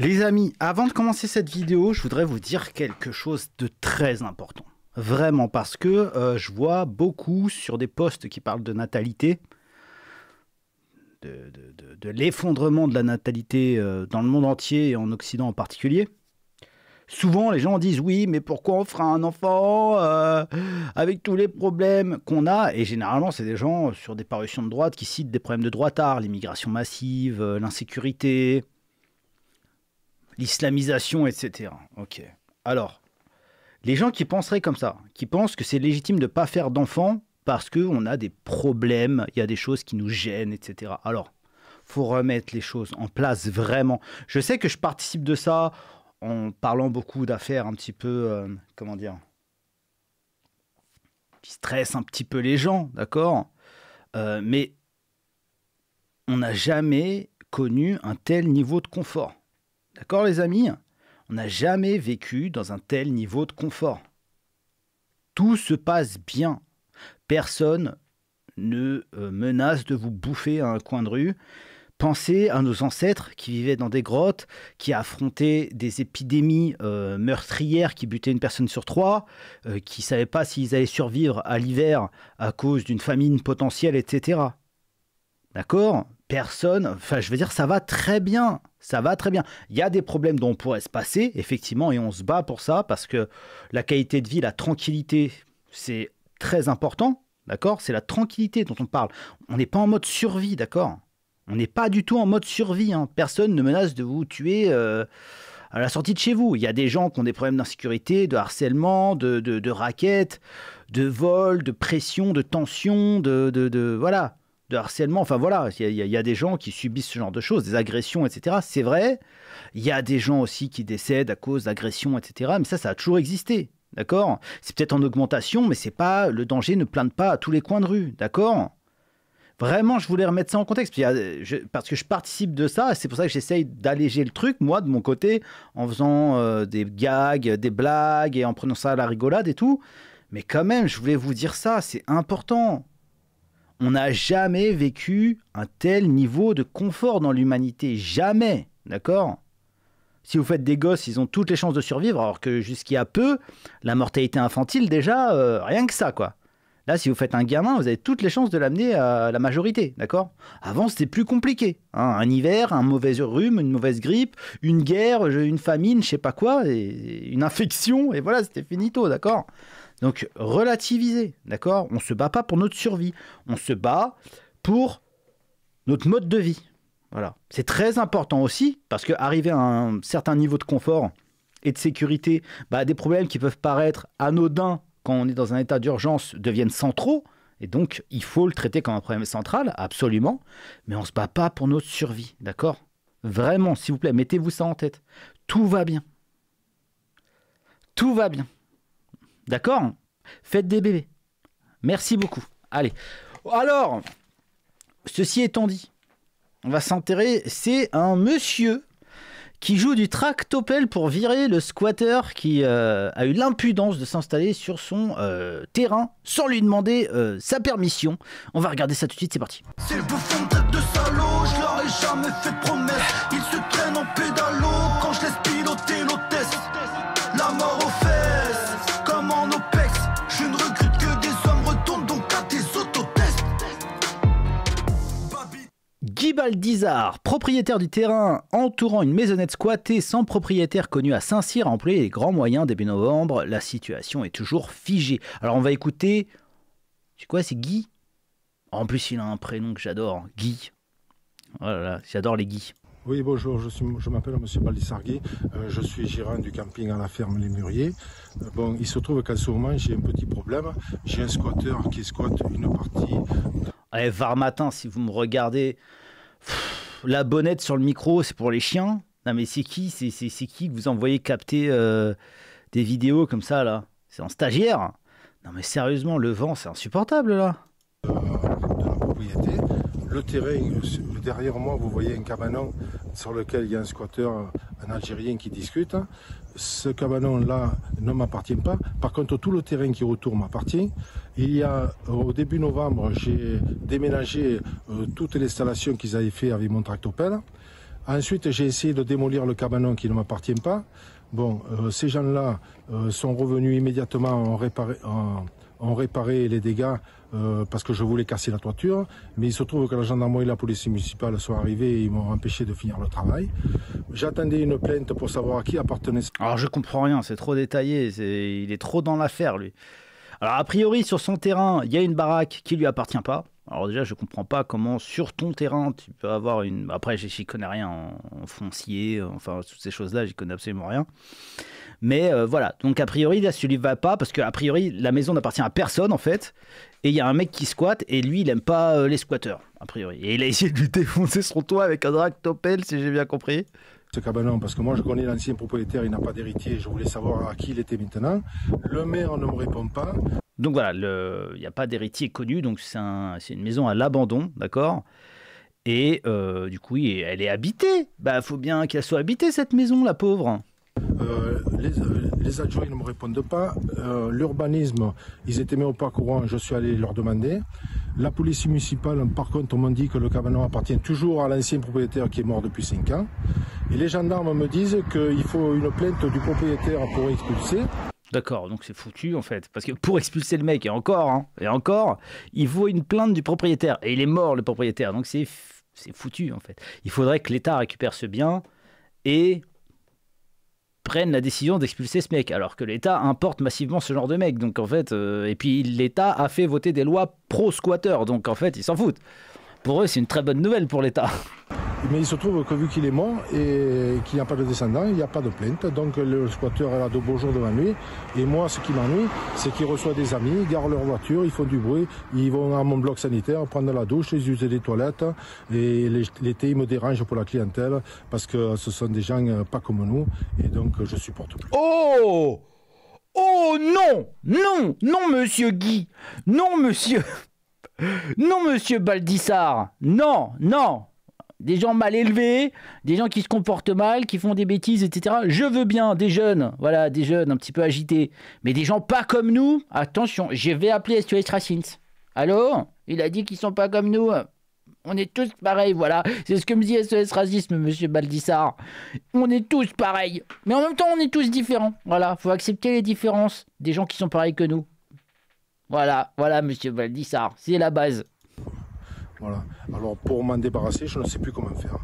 Les amis, avant de commencer cette vidéo, je voudrais vous dire quelque chose de très important. Vraiment, parce que euh, je vois beaucoup sur des postes qui parlent de natalité, de, l'effondrement de la natalité euh, dans le monde entier et en Occident en particulier. Souvent, les gens disent oui, mais pourquoi on fera un enfant euh, avec tous les problèmes qu'on a Et généralement, c'est des gens sur des parutions de droite qui citent des problèmes de droite l'immigration massive, l'insécurité, l'islamisation, etc. Ok. Alors, les gens qui penseraient comme ça, qui pensent que c'est légitime de ne pas faire d'enfants parce qu'on a des problèmes, il y a des choses qui nous gênent, etc. Alors, faut remettre les choses en place vraiment. Je sais que je participe de ça en parlant beaucoup d'affaires un petit peu, euh, comment dire, qui stressent un petit peu les gens, d'accord euh, Mais on n'a jamais connu un tel niveau de confort. D'accord les amis On n'a jamais vécu dans un tel niveau de confort. Tout se passe bien. Personne ne euh, menace de vous bouffer à un coin de rue. Pensez à nos ancêtres qui vivaient dans des grottes, qui affrontaient des épidémies euh, meurtrières qui butaient une personne sur trois, euh, qui ne savaient pas s'ils allaient survivre à l'hiver à cause d'une famine potentielle, etc. D'accord personne, enfin je veux dire, ça va très bien, ça va très bien. Il y a des problèmes dont on pourrait se passer, effectivement, et on se bat pour ça, parce que la qualité de vie, la tranquillité, c'est très important, d'accord C'est la tranquillité dont on parle. On n'est pas en mode survie, d'accord On n'est pas du tout en mode survie, hein. personne ne menace de vous tuer. Euh, à la sortie de chez vous. Il y a des gens qui ont des problèmes d'insécurité, de harcèlement, de, raquettes, de vol, de pression, de tension, de, de, voilà de harcèlement. Enfin voilà, il y, a des gens qui subissent ce genre de choses, des agressions, etc. C'est vrai. Il y a des gens aussi qui décèdent à cause d'agressions, etc. Mais ça, ça a toujours existé. D'accord C'est peut-être en augmentation, mais c'est pas le danger ne plane pas à tous les coins de rue. D'accord Vraiment, je voulais remettre ça en contexte parce que je participe de ça. C'est pour ça que j'essaye d'alléger le truc, moi, de mon côté, en faisant euh, des gags, des blagues et en prenant ça à la rigolade et tout. Mais quand même, je voulais vous dire ça, c'est important. On n'a jamais vécu un tel niveau de confort dans l'humanité. Jamais. D'accord Si vous faites des gosses, ils ont toutes les chances de survivre, alors que jusqu'à peu, la mortalité infantile, déjà, euh, rien que ça, quoi. Là, si vous faites un gamin, vous avez toutes les chances de l'amener à la majorité, d'accord Avant, c'était plus compliqué. Hein. un hiver, un mauvais rhume, une mauvaise grippe, une guerre, une famine, je sais pas quoi, une infection, et voilà, c'était finito, d'accord donc relativiser, d'accord On se bat pas pour notre survie, on se bat pour notre mode de vie. Voilà. C'est très important aussi parce que arriver à un certain niveau de confort et de sécurité, bah, des problèmes qui peuvent paraître anodins quand on est dans un état d'urgence deviennent centraux. Et donc, il faut le traiter comme un problème central, absolument. Mais on ne se bat pas pour notre survie, d'accord Vraiment, s'il vous plaît, mettez-vous ça en tête. Tout va bien. Tout va bien. D'accord Faites des bébés. Merci beaucoup. Allez. Alors, ceci étant dit, on va s'enterrer. C'est un monsieur qui joue du tractopelle pour virer le squatter qui euh, a eu l'impudence de s'installer sur son euh, terrain sans lui demander euh, sa permission. On va regarder ça tout de suite, c'est parti. Dizard, propriétaire du terrain entourant une maisonnette squattée sans propriétaire connu à Saint-Cyr, en employé les grands moyens début novembre. La situation est toujours figée. Alors on va écouter. C'est quoi C'est Guy En plus, il a un prénom que j'adore Guy. Voilà, oh j'adore les Guy. Oui, bonjour, je, suis, je m'appelle M. Baldissargui, Guy. Euh, je suis gérant du camping à la ferme Les Muriers. Euh, bon, il se trouve qu'à ce moment, j'ai un petit problème. J'ai un squatteur qui squatte une partie. Allez, eh, var matin, si vous me regardez, la bonnette sur le micro, c'est pour les chiens. Non, mais c'est qui C'est qui que vous envoyez capter euh, des vidéos comme ça, là C'est en stagiaire Non, mais sérieusement, le vent, c'est insupportable, là. Euh, le terrain, derrière moi, vous voyez un cabanon sur lequel il y a un squatteur, un Algérien qui discute. Ce cabanon-là ne m'appartient pas. Par contre, tout le terrain qui retourne m'appartient. Il y a, au début novembre, j'ai déménagé euh, toute l'installation qu'ils avaient fait avec mon tractopelle. Ensuite, j'ai essayé de démolir le cabanon qui ne m'appartient pas. Bon, euh, ces gens-là euh, sont revenus immédiatement, en réparé, ont réparé les dégâts euh, parce que je voulais casser la toiture, mais il se trouve que la gendarmerie et la police municipale sont arrivés et ils m'ont empêché de finir le travail. J'attendais une plainte pour savoir à qui appartenait. Alors je comprends rien, c'est trop détaillé, il est trop dans l'affaire lui. Alors a priori sur son terrain, il y a une baraque qui lui appartient pas. Alors déjà, je comprends pas comment sur ton terrain tu peux avoir une. Après, j'y connais rien en, foncier, enfin toutes ces choses-là, j'y connais absolument rien. Mais euh, voilà, donc a priori, là, celui va pas, parce qu'a priori, la maison n'appartient à personne en fait. Et il y a un mec qui squatte, et lui, il n'aime pas euh, les squatteurs, a priori. Et il a essayé de lui défoncer son toit avec un Topel, si j'ai bien compris. C'est non, parce que moi je connais l'ancien propriétaire, il n'a pas d'héritier, je voulais savoir à qui il était maintenant. Le maire ne me répond pas. Donc voilà, il n'y a pas d'héritier connu, donc c'est une maison à l'abandon, d'accord et euh, du coup, elle est habitée. Bah, faut bien qu'elle soit habitée cette maison, la pauvre. Euh, euh, les, adjoints ne me répondent pas. Euh, l'urbanisme, ils étaient mis au parcours. courant, je suis allé leur demander. La police municipale, par contre, on m'a dit que le cabanon appartient toujours à l'ancien propriétaire qui est mort depuis 5 ans. Et les gendarmes me disent qu'il faut une plainte du propriétaire pour expulser. D'accord, donc c'est foutu en fait. Parce que pour expulser le mec, et encore, hein, et encore, il faut une plainte du propriétaire. Et il est mort le propriétaire, donc c'est foutu en fait. Il faudrait que l'État récupère ce bien et prennent la décision d'expulser ce mec, alors que l'État importe massivement ce genre de mec. Donc en fait, euh, et puis l'État a fait voter des lois pro squatter donc en fait, ils s'en foutent. Pour eux, c'est une très bonne nouvelle pour l'État. Mais il se trouve que vu qu'il est mort et qu'il n'y a pas de descendant, il n'y a pas de plainte. Donc le squatteur a de beaux jours devant lui. Et moi, ce qui m'ennuie, c'est qu'il reçoit des amis, ils garent leur voiture, ils font du bruit, ils vont à mon bloc sanitaire prendre la douche, ils usent des toilettes. Et l'été, ils me dérangent pour la clientèle parce que ce sont des gens euh, pas comme nous. Et donc, je supporte plus. Oh Oh non Non Non, monsieur Guy Non, monsieur Non, monsieur Baldissard Non Non des gens mal élevés, des gens qui se comportent mal, qui font des bêtises, etc. Je veux bien des jeunes, voilà, des jeunes un petit peu agités, mais des gens pas comme nous. Attention, je vais appeler SOS Racines. Allô Il a dit qu'ils sont pas comme nous. On est tous pareils, voilà. C'est ce que me dit SOS Racisme, monsieur Baldissar. On est tous pareils. Mais en même temps, on est tous différents. Voilà, faut accepter les différences des gens qui sont pareils que nous. Voilà, voilà, monsieur Baldissar. C'est la base. Voilà. Alors pour m'en débarrasser, je ne sais plus comment faire.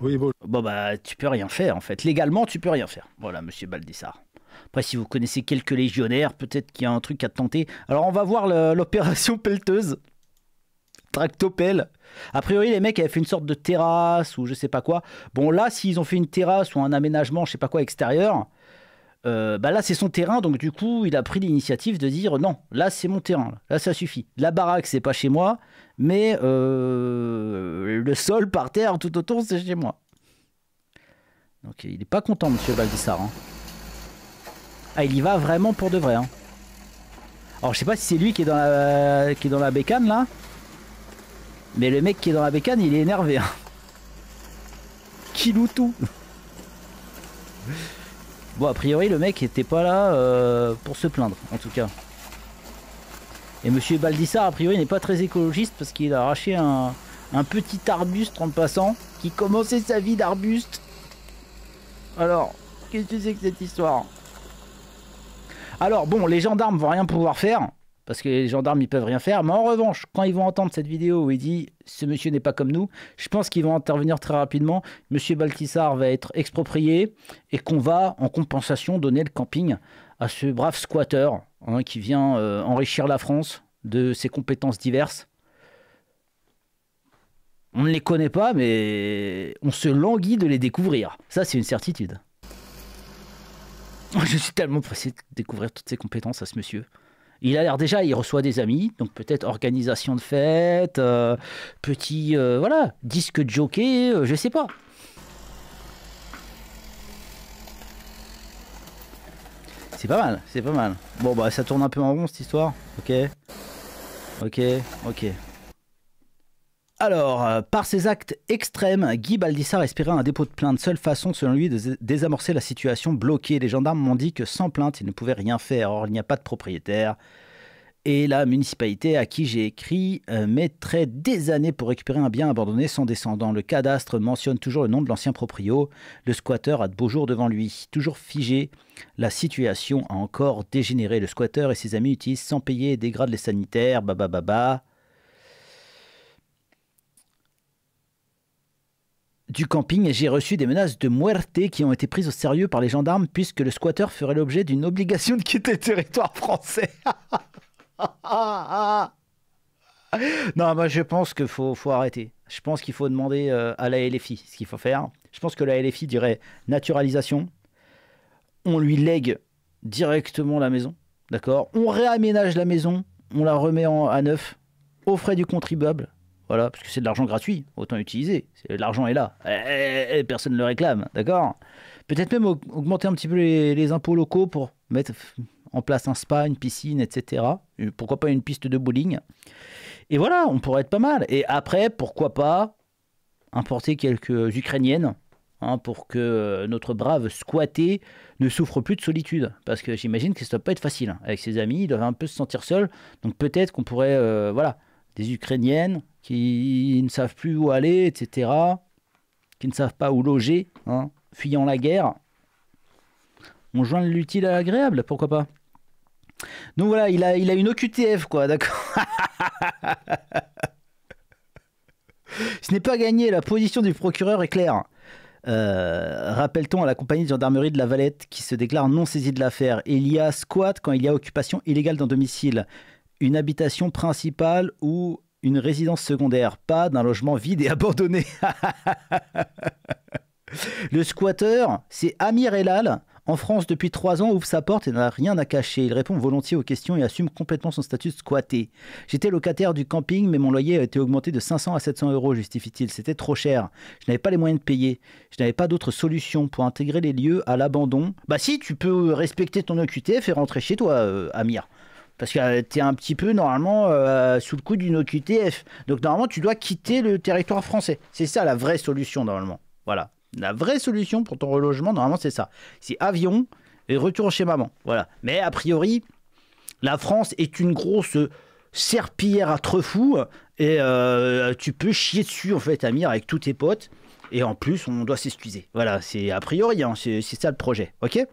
Oui, bon. bon bah tu peux rien faire en fait. Légalement, tu peux rien faire. Voilà, monsieur Baldissar. Après, si vous connaissez quelques légionnaires, peut-être qu'il y a un truc à tenter. Alors, on va voir l'opération pelleteuse. Tractopelle. A priori, les mecs avaient fait une sorte de terrasse ou je sais pas quoi. Bon, là, s'ils ont fait une terrasse ou un aménagement, je sais pas quoi, extérieur, euh, bah là c'est son terrain, donc du coup il a pris l'initiative de dire non, là c'est mon terrain, là ça suffit. La baraque c'est pas chez moi, mais euh, le sol par terre tout autour c'est chez moi. Donc il est pas content monsieur Baldissarre hein. Ah il y va vraiment pour de vrai. Hein. Alors je sais pas si c'est lui qui est dans la, qui est dans la bécane là, mais le mec qui est dans la bécane il est énervé. Hein. Kilou Bon, a priori, le mec était pas là euh, pour se plaindre, en tout cas. Et monsieur Baldissar, a priori, n'est pas très écologiste parce qu'il a arraché un, un, petit arbuste en passant qui commençait sa vie d'arbuste. Alors, qu'est-ce que c'est que cette histoire Alors, bon, les gendarmes vont rien pouvoir faire parce que les gendarmes, ils peuvent rien faire. Mais en revanche, quand ils vont entendre cette vidéo où il dit ce monsieur n'est pas comme nous, je pense qu'ils vont intervenir très rapidement. Monsieur Baltissard va être exproprié et qu'on va, en compensation, donner le camping à ce brave squatter hein, qui vient euh, enrichir la France de ses compétences diverses. On ne les connaît pas, mais on se languit de les découvrir. Ça, c'est une certitude. Je suis tellement pressé de découvrir toutes ces compétences à ce monsieur. Il a l'air déjà, il reçoit des amis, donc peut-être organisation de fête, euh, petit, euh, voilà, disque jockey, euh, je sais pas. C'est pas mal, c'est pas mal. Bon bah ça tourne un peu en rond cette histoire, ok. Ok, ok. Alors, euh, par ces actes extrêmes, Guy Baldissar espérait un dépôt de plainte, seule façon selon lui de désamorcer la situation bloquée. Les gendarmes m'ont dit que sans plainte, ils ne pouvaient rien faire, or il n'y a pas de propriétaire. Et la municipalité à qui j'ai écrit euh, mettrait des années pour récupérer un bien abandonné sans descendant. Le cadastre mentionne toujours le nom de l'ancien proprio. Le squatter a de beaux jours devant lui. Toujours figé, la situation a encore dégénéré. Le squatter et ses amis utilisent sans payer et dégradent les sanitaires. Bah bah du camping et j'ai reçu des menaces de muerte qui ont été prises au sérieux par les gendarmes puisque le squatter ferait l'objet d'une obligation de quitter le territoire français. non, moi je pense qu'il faut, arrêter. Je pense qu'il faut demander euh, à la LFI ce qu'il faut faire. Je pense que la LFI dirait naturalisation. On lui lègue directement la maison. D'accord On réaménage la maison. On la remet en, à neuf Au frais du contribuable. Voilà, parce que c'est de l'argent gratuit, autant utiliser. L'argent est là. Et, eh, eh, eh, personne ne le réclame, d'accord Peut-être même augmenter un petit peu les, impôts locaux pour mettre en place un spa, une piscine, etc. Euh, pourquoi pas une piste de bowling Et voilà, on pourrait être pas mal. Et après, pourquoi pas importer quelques Ukrainiennes hein, pour que notre brave squatté ne souffre plus de solitude. Parce que j'imagine que ça ne doit pas être facile. Avec ses amis, il doit un peu se sentir seul. Donc peut-être qu'on pourrait... Euh, voilà des Ukrainiennes qui ne savent plus où aller, etc., qui ne savent pas où loger, hein, fuyant la guerre. On joint l'utile à l'agréable, pourquoi pas Donc voilà, il a, il a une OQTF, quoi, d'accord Ce n'est pas gagné, la position du procureur est claire. Euh, rappelle-t-on à la compagnie de gendarmerie de la Valette qui se déclare non saisie de l'affaire. Il y a squat quand il y a occupation illégale d'un domicile une habitation principale ou une résidence secondaire, pas d'un logement vide et abandonné. le squatter, c'est Amir Elal. En France, depuis trois ans, ouvre sa porte et n'a rien à cacher. Il répond volontiers aux questions et assume complètement son statut de squatter. J'étais locataire du camping, mais mon loyer a été augmenté de 500 à 700 euros, justifie-t-il. C'était trop cher. Je n'avais pas les moyens de payer. Je n'avais pas d'autre solution pour intégrer les lieux à l'abandon. Bah si, tu peux respecter ton OQTF et rentrer chez toi, euh, Amir. Parce que euh, tu es un petit peu, normalement, euh, sous le coup d'une OQTF. Donc, normalement, tu dois quitter le territoire français. C'est ça la vraie solution, normalement. Voilà. La vraie solution pour ton relogement, normalement, c'est ça. C'est avion et retour chez maman. Voilà. Mais a priori, la France est une grosse serpillère à trefou et euh, tu peux chier dessus, en fait, Amir, avec tous tes potes. Et en plus, on doit s'excuser. Voilà, c'est a priori, hein. c'est ça le projet. Ok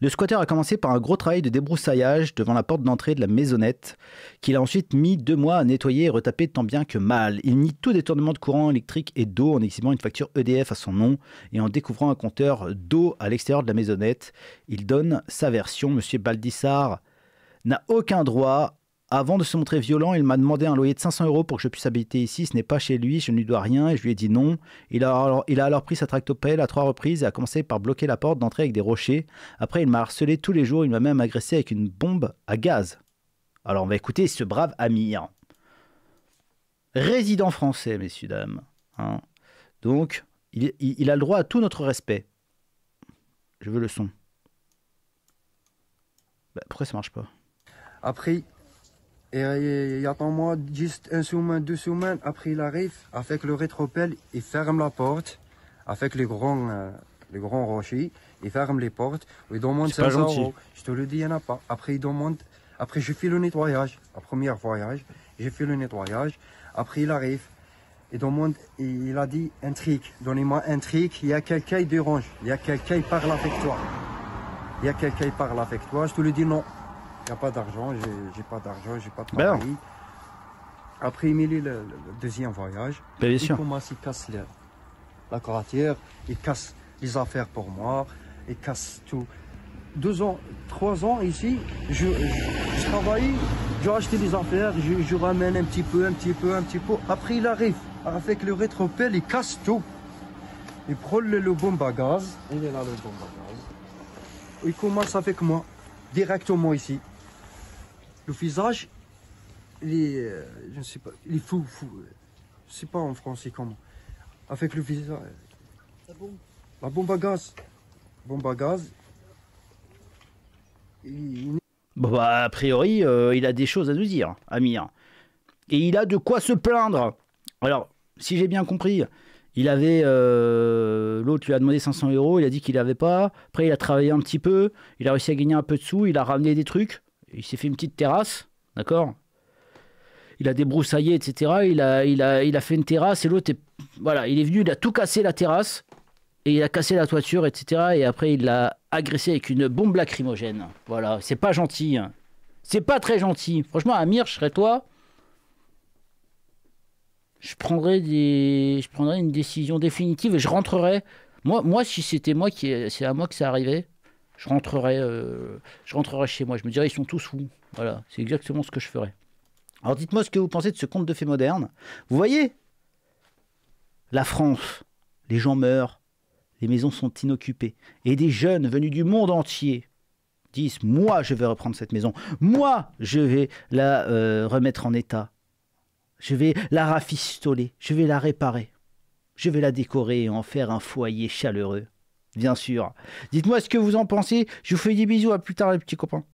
le squatter a commencé par un gros travail de débroussaillage devant la porte d'entrée de la maisonnette, qu'il a ensuite mis deux mois à nettoyer et retaper tant bien que mal. Il nie tout détournement de courant électrique et d'eau en exhibant une facture EDF à son nom et en découvrant un compteur d'eau à l'extérieur de la maisonnette. Il donne sa version. Monsieur Baldissar n'a aucun droit avant de se montrer violent, il m'a demandé un loyer de 500 euros pour que je puisse habiter ici. Ce n'est pas chez lui, je ne lui dois rien et je lui ai dit non. Il a alors, pris sa tractopelle à trois reprises et a commencé par bloquer la porte d'entrée avec des rochers. Après, il m'a harcelé tous les jours. Il m'a même agressé avec une bombe à gaz. Alors, on va écouter ce brave ami. Résident français, messieurs, dames. Hein. Donc, il, a le droit à tout notre respect. Je veux le son. Bah, pourquoi ça marche pas Après, et euh, il tant moi juste un semaine, deux semaines. Après, il arrive avec le rétropelle, il ferme la porte avec les grands, euh, les grands rochers. Il ferme les portes. Il demande 500 euros. Je te le dis, il n'y en a pas. Après, il demande. Après, je fais le nettoyage. La première voyage, j'ai fait le nettoyage. Après, il arrive. Il demande, il a dit un trick. Donnez-moi un trick. Il y a quelqu'un qui dérange. Il y a quelqu'un qui parle avec toi. Il y a quelqu'un qui parle avec toi. Je te le dis non. Il n'y a pas d'argent, j'ai pas d'argent, j'ai pas de travail. Après, il le, le, deuxième voyage. il commence, il casse la, la carrière, il casse les affaires pour moi, il casse tout. Deux ans, trois ans ici, je, travaille, j'ai acheté des affaires, je, ramène un petit peu, un petit peu, un petit peu. Après, il arrive avec le rétropelle, il casse tout. Il prend le, le bombe à gaz. Il est là, le bombe Il commence avec moi, directement ici le visage, il euh, je ne sais pas, les fou, Je ne sais pas en français comment. Avec le visage. La bombe. La bombe à gaz. Bombe à gaz. Bon, bah, a priori, euh, il a des choses à nous dire, Amir. Et il a de quoi se plaindre. Alors, si j'ai bien compris, il avait. Euh, l'autre lui a demandé 500 euros, il a dit qu'il n'avait pas. Après, il a travaillé un petit peu, il a réussi à gagner un peu de sous, il a ramené des trucs. Il s'est fait une petite terrasse, d'accord il a débroussaillé, etc. Il a, il a, il a fait une terrasse et l'autre, est... voilà, il est venu, il a tout cassé la terrasse et il a cassé la toiture, etc. Et après, il l'a agressé avec une bombe lacrymogène. Voilà, c'est pas gentil. Hein. C'est pas très gentil. Franchement, Amir, je serais toi. Je prendrais, des... je prendrais une décision définitive et je rentrerais. Moi, moi si c'était moi qui. C'est à moi que ça arrivait je rentrerai, euh, je rentrerai chez moi. Je me dirais, ils sont tous fous. Voilà, c'est exactement ce que je ferais. Alors dites-moi ce que vous pensez de ce conte de fées moderne. Vous voyez La France, les gens meurent, les maisons sont inoccupées. Et des jeunes venus du monde entier disent, moi je vais reprendre cette maison, moi je vais la euh, remettre en état, je vais la rafistoler, je vais la réparer, je vais la décorer et en faire un foyer chaleureux bien sûr. Dites-moi ce que vous en pensez. Je vous fais des bisous. À plus tard, les petits copains.